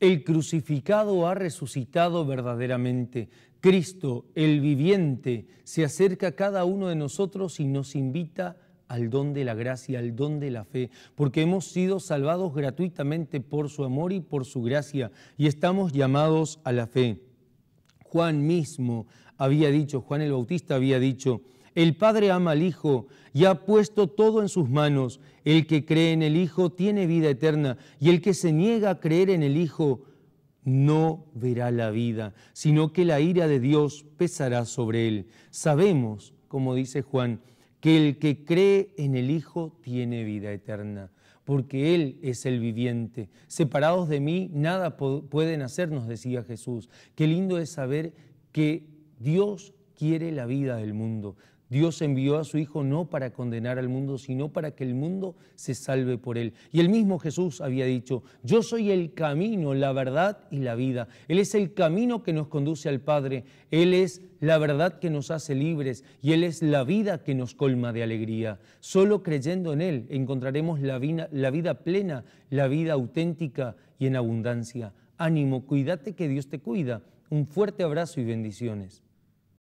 El crucificado ha resucitado verdaderamente. Cristo, el viviente, se acerca a cada uno de nosotros y nos invita al don de la gracia, al don de la fe, porque hemos sido salvados gratuitamente por su amor y por su gracia, y estamos llamados a la fe. Juan mismo había dicho, Juan el Bautista había dicho, el Padre ama al Hijo y ha puesto todo en sus manos. El que cree en el Hijo tiene vida eterna y el que se niega a creer en el Hijo no verá la vida, sino que la ira de Dios pesará sobre él. Sabemos, como dice Juan, que el que cree en el Hijo tiene vida eterna, porque Él es el viviente. Separados de mí, nada pueden hacernos, decía Jesús. Qué lindo es saber que Dios quiere la vida del mundo. Dios envió a su Hijo no para condenar al mundo, sino para que el mundo se salve por él. Y el mismo Jesús había dicho, yo soy el camino, la verdad y la vida. Él es el camino que nos conduce al Padre. Él es la verdad que nos hace libres y Él es la vida que nos colma de alegría. Solo creyendo en Él encontraremos la vida, plena, la vida auténtica y en abundancia. Ánimo, cuídate que Dios te cuida. Un fuerte abrazo y bendiciones.